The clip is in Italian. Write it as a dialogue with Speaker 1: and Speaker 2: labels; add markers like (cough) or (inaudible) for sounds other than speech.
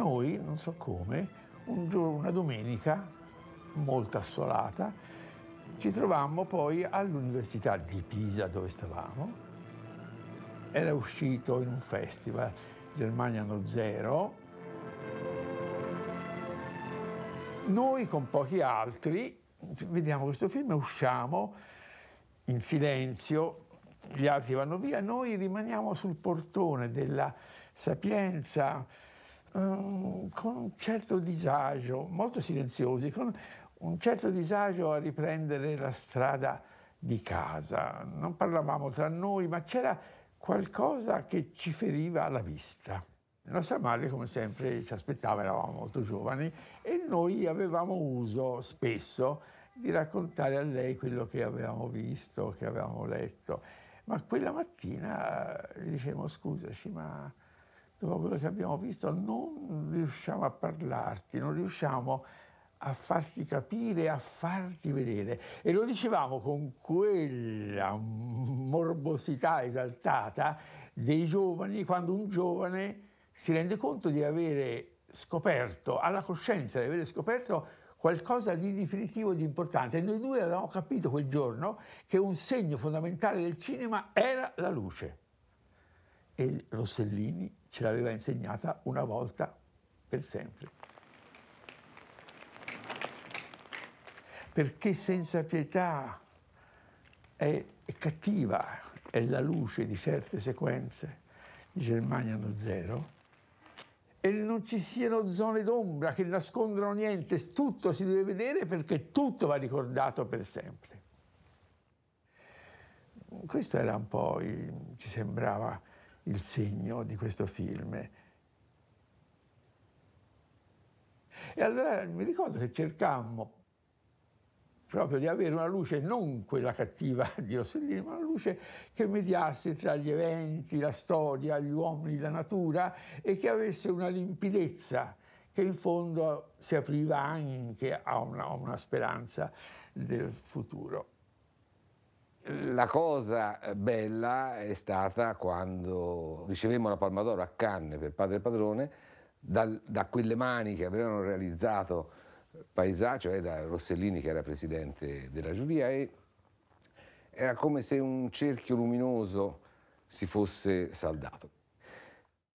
Speaker 1: noi, non so come, un giorno, una domenica, molto assolata, ci trovammo poi all'Università di Pisa dove stavamo. Era uscito in un festival Germania No Zero. Noi con pochi altri vediamo questo film e usciamo in silenzio, gli altri vanno via, noi rimaniamo sul portone della Sapienza eh, con un certo disagio, molto silenziosi, con un certo disagio a riprendere la strada di casa. Non parlavamo tra noi, ma c'era qualcosa che ci feriva alla vista. Nostra madre, come sempre, ci aspettava, eravamo molto giovani e noi avevamo uso spesso di raccontare a lei quello che avevamo visto, che avevamo letto. Ma quella mattina eh, gli dicevamo scusaci, ma dopo quello che abbiamo visto, non riusciamo a parlarti, non riusciamo a farti capire, a farti vedere. E lo dicevamo con quella morbosità esaltata dei giovani, quando un giovane si rende conto di avere scoperto, ha la coscienza di avere scoperto qualcosa di definitivo e di importante. E noi due avevamo capito quel giorno che un segno fondamentale del cinema era la luce e Rossellini ce l'aveva insegnata una volta per sempre. Perché senza pietà è, è cattiva, è la luce di certe sequenze di Germania allo zero, e non ci siano zone d'ombra che nascondono niente, tutto si deve vedere perché tutto va ricordato per sempre. Questo era un po', il, ci sembrava il segno di questo film. E allora mi ricordo che cercammo proprio di avere una luce, non quella cattiva (laughs) di Rossellini, ma una luce che mediasse tra gli eventi, la storia, gli uomini, la natura e che avesse una limpidezza che in fondo si apriva anche a una, a una speranza del futuro. La cosa eh, bella è stata quando ricevemmo la Palma d'Oro a Cannes per Padre e Padrone, dal, da quelle mani che avevano realizzato eh, Paesà, cioè eh, da Rossellini che era presidente della giuria, e era come se un cerchio luminoso si fosse saldato.